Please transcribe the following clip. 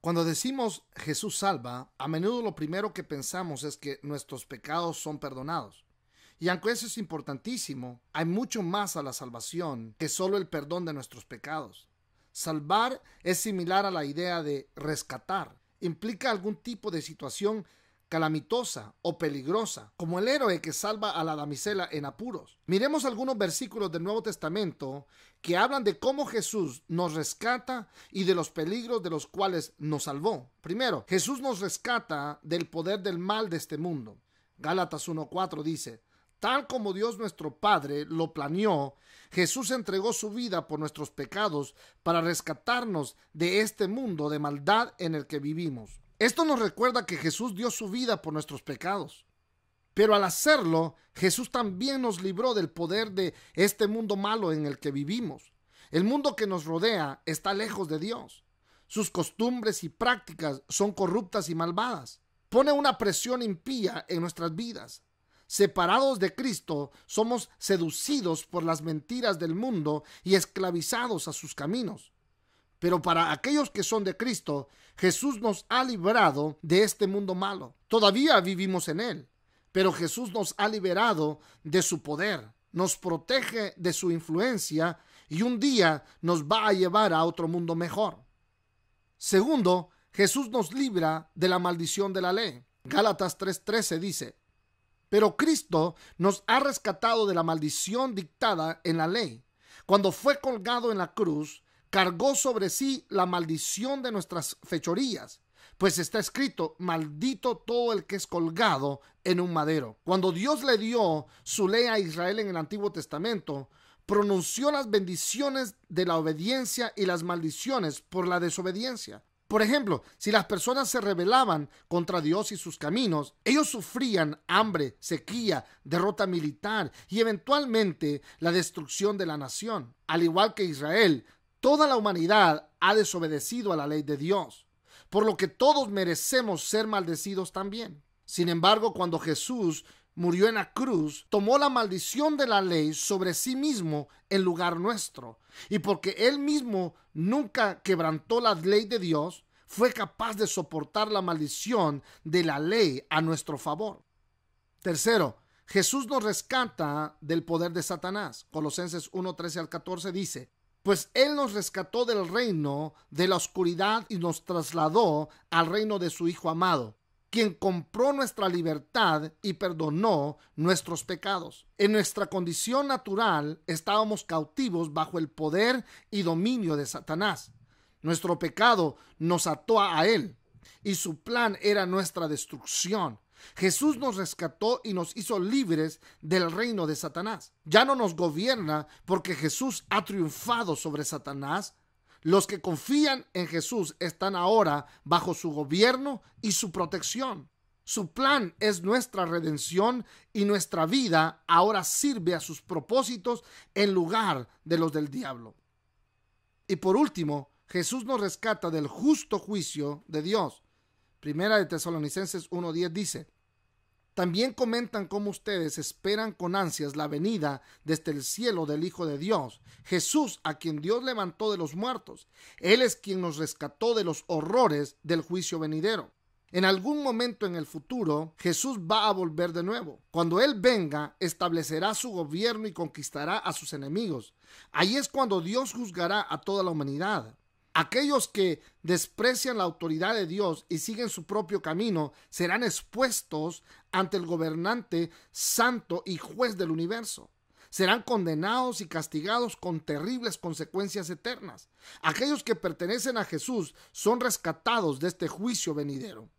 Cuando decimos Jesús salva, a menudo lo primero que pensamos es que nuestros pecados son perdonados. Y aunque eso es importantísimo, hay mucho más a la salvación que solo el perdón de nuestros pecados. Salvar es similar a la idea de rescatar. Implica algún tipo de situación calamitosa o peligrosa, como el héroe que salva a la damisela en apuros. Miremos algunos versículos del Nuevo Testamento que hablan de cómo Jesús nos rescata y de los peligros de los cuales nos salvó. Primero, Jesús nos rescata del poder del mal de este mundo. Gálatas 1.4 dice, Tal como Dios nuestro Padre lo planeó, Jesús entregó su vida por nuestros pecados para rescatarnos de este mundo de maldad en el que vivimos. Esto nos recuerda que Jesús dio su vida por nuestros pecados. Pero al hacerlo, Jesús también nos libró del poder de este mundo malo en el que vivimos. El mundo que nos rodea está lejos de Dios. Sus costumbres y prácticas son corruptas y malvadas. Pone una presión impía en nuestras vidas. Separados de Cristo, somos seducidos por las mentiras del mundo y esclavizados a sus caminos. Pero para aquellos que son de Cristo, Jesús nos ha librado de este mundo malo. Todavía vivimos en él, pero Jesús nos ha liberado de su poder, nos protege de su influencia y un día nos va a llevar a otro mundo mejor. Segundo, Jesús nos libra de la maldición de la ley. Gálatas 3:13 dice, pero Cristo nos ha rescatado de la maldición dictada en la ley. Cuando fue colgado en la cruz, cargó sobre sí la maldición de nuestras fechorías. Pues está escrito, maldito todo el que es colgado en un madero. Cuando Dios le dio su ley a Israel en el Antiguo Testamento, pronunció las bendiciones de la obediencia y las maldiciones por la desobediencia. Por ejemplo, si las personas se rebelaban contra Dios y sus caminos, ellos sufrían hambre, sequía, derrota militar y eventualmente la destrucción de la nación. Al igual que Israel, Toda la humanidad ha desobedecido a la ley de Dios, por lo que todos merecemos ser maldecidos también. Sin embargo, cuando Jesús murió en la cruz, tomó la maldición de la ley sobre sí mismo en lugar nuestro. Y porque él mismo nunca quebrantó la ley de Dios, fue capaz de soportar la maldición de la ley a nuestro favor. Tercero, Jesús nos rescata del poder de Satanás. Colosenses 113 al 14 dice, pues Él nos rescató del reino de la oscuridad y nos trasladó al reino de su Hijo amado, quien compró nuestra libertad y perdonó nuestros pecados. En nuestra condición natural estábamos cautivos bajo el poder y dominio de Satanás. Nuestro pecado nos ató a Él y su plan era nuestra destrucción. Jesús nos rescató y nos hizo libres del reino de Satanás. Ya no nos gobierna porque Jesús ha triunfado sobre Satanás. Los que confían en Jesús están ahora bajo su gobierno y su protección. Su plan es nuestra redención y nuestra vida ahora sirve a sus propósitos en lugar de los del diablo. Y por último, Jesús nos rescata del justo juicio de Dios. Primera de Tesalonicenses 1.10 dice, también comentan cómo ustedes esperan con ansias la venida desde el cielo del Hijo de Dios, Jesús, a quien Dios levantó de los muertos. Él es quien nos rescató de los horrores del juicio venidero. En algún momento en el futuro, Jesús va a volver de nuevo. Cuando Él venga, establecerá su gobierno y conquistará a sus enemigos. Ahí es cuando Dios juzgará a toda la humanidad. Aquellos que desprecian la autoridad de Dios y siguen su propio camino serán expuestos ante el gobernante santo y juez del universo. Serán condenados y castigados con terribles consecuencias eternas. Aquellos que pertenecen a Jesús son rescatados de este juicio venidero.